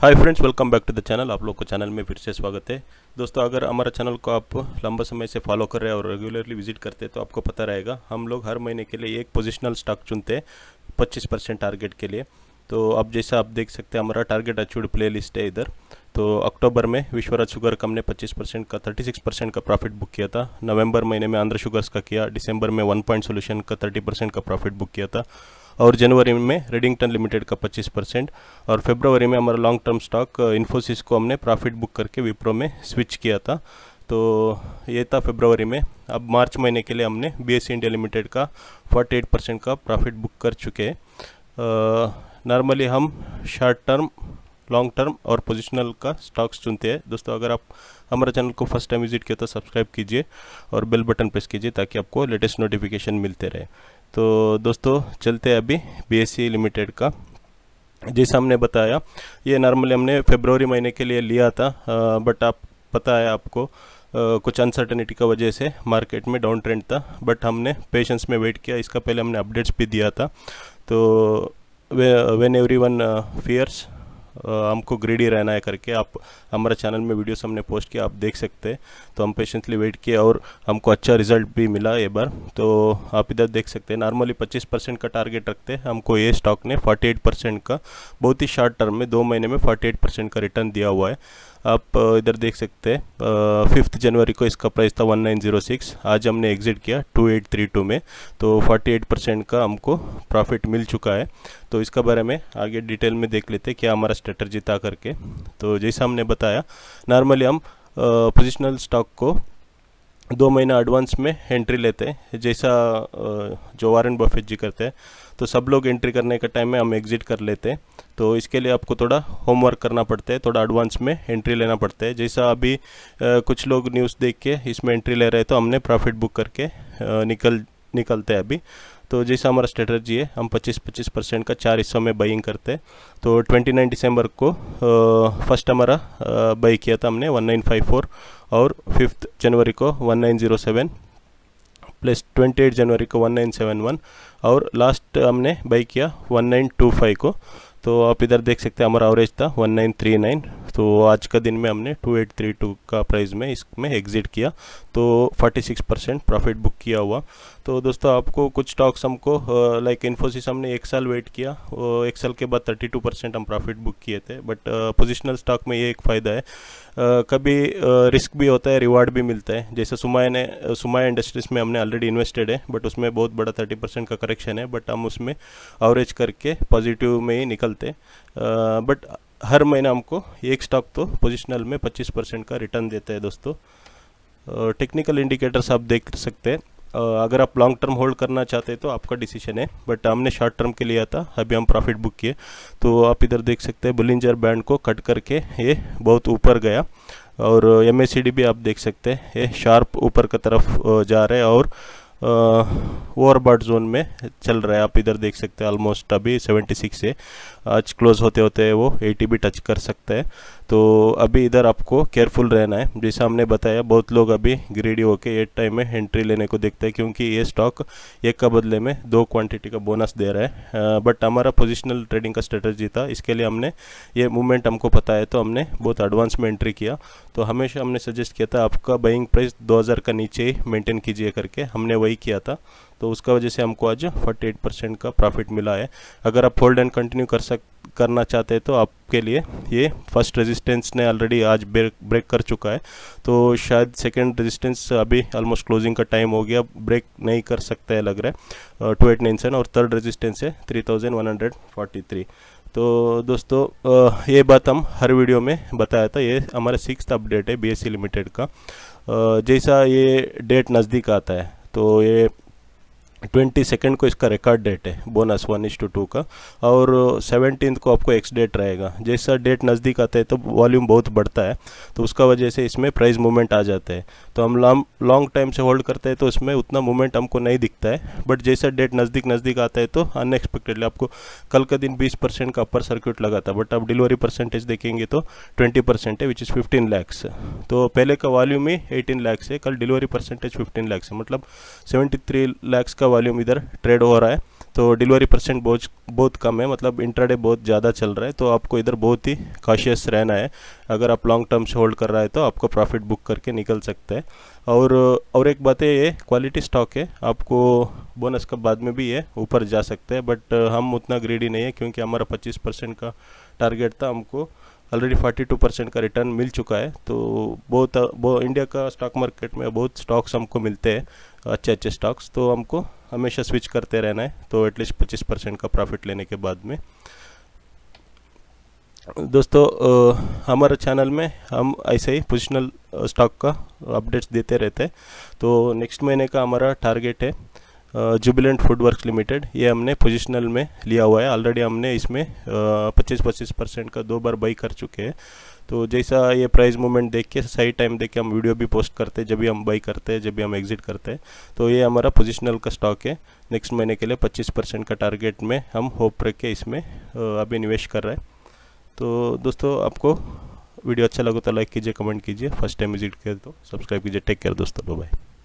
hi friends welcome back to the channel आप लोग को चैनल में फिर से स्वागत है दोस्तों अगर हमारा चैनल को आप लंबे समय से फॉलो कर रहे हैं और रेगुलरली विजिट करते हैं तो आपको पता रहेगा हम लोग हर महीने के लिए एक पोजिशनल स्टॉक चुनते हैं पच्चीस परसेंट टारगेट के लिए तो अब जैसा आप देख सकते हैं हमारा टारगेट अचीव प्ले लिस्ट है इधर तो अक्टूबर में विश्वराज शुगर कम ने 25 परसेंट का 36 परसेंट का प्रॉफिट बुक किया था नवंबर महीने में आंध्र शुगर्स का किया दिसंबर में वन पॉइंट सोल्यूशन का 30 परसेंट का प्रॉफिट बुक किया था और जनवरी में रेडिंगटन लिमिटेड का 25 परसेंट और फेब्रवरी में हमारा लॉन्ग टर्म स्टॉक इन्फोसिस को हमने प्रॉफिट बुक करके विप्रो में स्विच किया था तो ये था फेब्रवरी में अब मार्च महीने के लिए हमने बी इंडिया लिमिटेड का फोर्टी परसेंट का प्रॉफिट बुक कर चुके हैं नॉर्मली हम शॉर्ट टर्म लॉन्ग टर्म और पोजिशनल का स्टॉक्स चुनते हैं दोस्तों अगर आप हमारे चैनल को फर्स्ट टाइम विजिट किया तो सब्सक्राइब कीजिए और बेल बटन प्रेस कीजिए ताकि आपको लेटेस्ट नोटिफिकेशन मिलते रहे तो दोस्तों चलते हैं अभी बी लिमिटेड e का जैसा हमने बताया ये नॉर्मली हमने फेब्रवरी महीने के लिए लिया था आ, बट आप पता है आपको आ, कुछ अनसर्टेनिटी का वजह से मार्केट में डाउन ट्रेंड था बट हमने पेशेंस में वेट किया इसका पहले हमने अपडेट्स भी दिया था तो वेन एवरी वन फियर्स हमको ग्रेडी रहना है करके आप हमारे चैनल में वीडियोस हमने पोस्ट किया आप देख सकते हैं तो हम पेशेंटली वेट किए और हमको अच्छा रिजल्ट भी मिला ये बार तो आप इधर देख सकते हैं नॉर्मली 25 परसेंट का टारगेट रखते हैं हमको ये स्टॉक ने 48 परसेंट का बहुत ही शॉर्ट टर्म में दो महीने में 48 परसेंट का रिटर्न दिया हुआ है आप इधर देख सकते हैं फिफ्थ जनवरी को इसका प्राइस था 1906 आज हमने एग्जिट किया 2832 में तो 48 परसेंट का हमको प्रॉफिट मिल चुका है तो इसका बारे में आगे डिटेल में देख लेते हैं क्या हमारा स्ट्रेटर्जी था करके तो जैसा हमने बताया नॉर्मली हम पोजिशनल स्टॉक को दो महीना एडवांस में एंट्री लेते हैं जैसा जो वारन बफेट जी करते हैं तो सब लोग एंट्री करने का टाइम में हम एग्जिट कर लेते हैं तो इसके लिए आपको थोड़ा होमवर्क करना पड़ता है थोड़ा एडवांस में एंट्री लेना पड़ता है जैसा अभी आ, कुछ लोग न्यूज़ देख के इसमें एंट्री ले रहे हैं तो हमने प्रॉफिट बुक करके आ, निकल निकलते हैं अभी तो जैसा हमारा स्ट्रेटर्जी है हम 25-25 परसेंट का चार हिस्सों में बाइंग करते हैं तो 29 दिसंबर को फर्स्ट हमारा बाई किया था हमने 1954 और फिफ्थ जनवरी को 1907 प्लस 28 जनवरी को 1971 और लास्ट हमने बाई किया 1925 को तो आप इधर देख सकते हैं हमारा एवरेज था 1939 तो आज का दिन में हमने 2832 का प्राइस में इसमें एग्जिट किया तो 46 परसेंट प्रॉफिट बुक किया हुआ तो दोस्तों आपको कुछ स्टॉक्स हमको लाइक इन्फोसिस हमने एक साल वेट किया एक साल के बाद 32 परसेंट हम प्रॉफिट बुक किए थे बट पोजिशनल स्टॉक में ये एक फ़ायदा है कभी रिस्क भी होता है रिवार्ड भी मिलता है जैसे सुमाया ने सुमाया इंडस्ट्रीज में हमने ऑलरेडी इन्वेस्टेड है बट उसमें बहुत बड़ा थर्टी परसेंट का करेक्शन है बट हम उसमें एवरेज करके पॉजिटिव में ही निकलते बट uh, हर महीना हमको एक स्टॉक तो पोजिशनल में 25 परसेंट का रिटर्न देता है दोस्तों टेक्निकल इंडिकेटर्स आप देख सकते हैं अगर आप लॉन्ग टर्म होल्ड करना चाहते हैं तो आपका डिसीजन है बट हमने शॉर्ट टर्म के लिए था अभी हम प्रॉफिट बुक किए तो आप इधर देख सकते हैं बुलिंजर बैंड को कट करके ये बहुत ऊपर गया और एम भी आप देख सकते हैं ये शार्प ऊपर की तरफ जा रहे हैं और ओवरबर्ड जोन में चल रहा है आप इधर देख सकते हैं ऑलमोस्ट अभी 76 है आज क्लोज होते होते वो 80 भी टच कर सकता है तो अभी इधर आपको केयरफुल रहना है जैसा हमने बताया बहुत लोग अभी ग्रीडी होके एट टाइम में एंट्री लेने को देखते हैं क्योंकि ये स्टॉक एक का बदले में दो क्वांटिटी का बोनस दे रहा है बट हमारा पोजिशनल ट्रेडिंग का स्ट्रेटजी था इसके लिए हमने ये मूवमेंट हमको पता है तो हमने बहुत एडवांस में एंट्री किया तो हमेशा हमने सजेस्ट किया था आपका बाइंग प्राइस दो का नीचे ही मेनटेन कीजिए करके हमने वही नहीं किया था तो उसका वजह से हमको आज 48 परसेंट का प्रॉफिट मिला है अगर आप होल्ड एंड कंटिन्यू कर सक करना चाहते हैं तो आपके लिए ये फर्स्ट रेजिस्टेंस ने ऑलरेडी आज ब्रेक ब्रेक कर चुका है तो शायद सेकंड रेजिस्टेंस अभी ऑलमोस्ट क्लोजिंग का टाइम हो गया ब्रेक नहीं कर सकता है लग रहा है टू एट नाइन सेवन और थर्ड रेजिस्टेंस है three thousand one hundred forty three तो दोस्तों ये बात हम हर वीडियो में बताया था ये हमारा सिक्स अपडेट है बी लिमिटेड e का जैसा ये डेट नज़दीक आता है तो ये ट्वेंटी सेकेंड को इसका रिकॉर्ड डेट है bonus one is to two का और सेवनटीन को आपको एक्स डेट रहेगा जैसा डेट नज़दीक आता है तो वॉल्यूम बहुत बढ़ता है तो उसका वजह से इसमें प्राइस मूवमेंट आ जाता है तो हम लॉन्ग टाइम से होल्ड करते हैं तो उसमें उतना मूवमेंट हमको नहीं दिखता है बट जैसा डेट नज़दीक नज़दीक आता है तो अनएक्सपेक्टेडली आपको कल का दिन बीस परसेंट का अपर सर्क्यूट लगा था बट आप डिलीवरी परसेंटेज देखेंगे तो ट्वेंटी परसेंट है विच इज़ फिफ्टीन लैक्स तो पहले का वॉल्यूम ही एटीन लैक्स है कल डिलीवरी परसेंटेज फिफ्टीन लैक्स है मतलब सेवेंटी थ्री लैक्स का का वॉल्यूम इधर ट्रेड हो रहा है तो डिलीवरी परसेंट बहुत बहुत कम है मतलब इंट्राडे बहुत ज़्यादा चल रहा है तो आपको इधर बहुत ही कॉशियस रहना है अगर आप लॉन्ग टर्म से होल्ड कर रहा है तो आपको प्रॉफिट बुक करके निकल सकता है और और एक बात है ये क्वालिटी स्टॉक है आपको बोनस का बाद में भी ये ऊपर जा सकते हैं बट हम उतना ग्रेडी नहीं है क्योंकि हमारा पच्चीस परसेंट का टारगेट था हमको ऑलरेडी टू परसेंट का रिटर्न मिल चुका है तो बहुत बहुत इंडिया का स्टॉक मार्केट में बहुत स्टॉक्स हमको मिलते हैं अच्छे अच्छे स्टॉक्स तो हमको हमेशा स्विच करते रहना है तो एटलीस्ट पच्चीस परसेंट का प्रॉफिट लेने के बाद में दोस्तों हमारे चैनल में हम ऐसे ही पोजिशनल स्टॉक का अपडेट्स देते रहते हैं तो नेक्स्ट महीने का हमारा टारगेट है जुबिलेंट फूड वर्क लिमिटेड ये हमने पोजिशनल में लिया हुआ है ऑलरेडी हमने इसमें पच्चीस पच्चीस परसेंट का दो बार बाई कर चुके हैं तो जैसा ये प्राइस मूवमेंट देख के सही टाइम देख के हम वीडियो भी पोस्ट करते हैं जब भी हम बाई करते हैं जब भी हम एग्जिट करते हैं तो ये हमारा पोजिशनल का स्टॉक है नेक्स्ट महीने के लिए 25 परसेंट का टारगेट में हम होप रख के इसमें अभी निवेश कर रहे हैं तो दोस्तों आपको वीडियो अच्छा लगे तो लाइक कीजिए कमेंट कीजिए फर्स्ट टाइम विजिट करें तो सब्सक्राइब कीजिए टेक केयर दोस्तों बाय